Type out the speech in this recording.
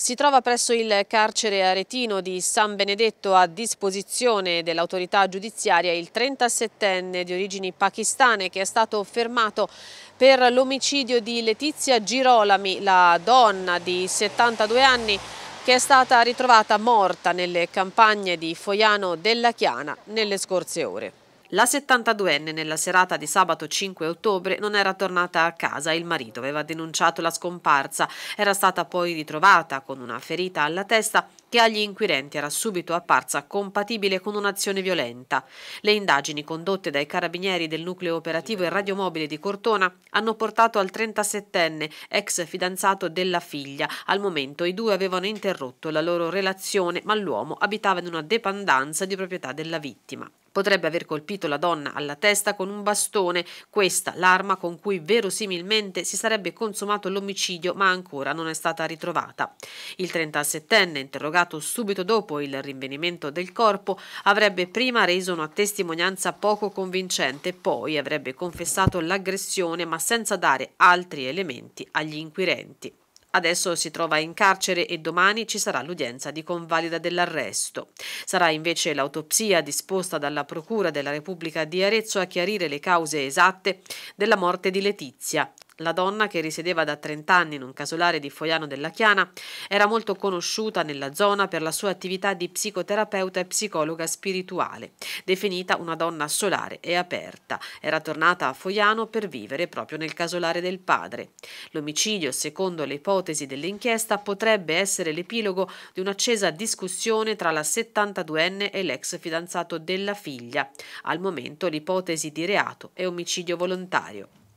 Si trova presso il carcere aretino di San Benedetto a disposizione dell'autorità giudiziaria il 37enne di origini pakistane che è stato fermato per l'omicidio di Letizia Girolami, la donna di 72 anni che è stata ritrovata morta nelle campagne di Foiano della Chiana nelle scorse ore. La 72enne nella serata di sabato 5 ottobre non era tornata a casa, il marito aveva denunciato la scomparsa, era stata poi ritrovata con una ferita alla testa che agli inquirenti era subito apparsa compatibile con un'azione violenta. Le indagini condotte dai carabinieri del nucleo operativo e radiomobile di Cortona hanno portato al 37enne, ex fidanzato della figlia. Al momento i due avevano interrotto la loro relazione, ma l'uomo abitava in una dependenza di proprietà della vittima. Potrebbe aver colpito la donna alla testa con un bastone, questa l'arma con cui verosimilmente si sarebbe consumato l'omicidio, ma ancora non è stata ritrovata. Il 37enne, interrogato subito dopo il rinvenimento del corpo, avrebbe prima reso una testimonianza poco convincente, poi avrebbe confessato l'aggressione ma senza dare altri elementi agli inquirenti. Adesso si trova in carcere e domani ci sarà l'udienza di convalida dell'arresto. Sarà invece l'autopsia disposta dalla Procura della Repubblica di Arezzo a chiarire le cause esatte della morte di Letizia, la donna, che risiedeva da 30 anni in un casolare di Foiano della Chiana, era molto conosciuta nella zona per la sua attività di psicoterapeuta e psicologa spirituale, definita una donna solare e aperta. Era tornata a Foiano per vivere proprio nel casolare del padre. L'omicidio, secondo le ipotesi dell'inchiesta, potrebbe essere l'epilogo di un'accesa discussione tra la 72enne e l'ex fidanzato della figlia. Al momento l'ipotesi di reato è omicidio volontario.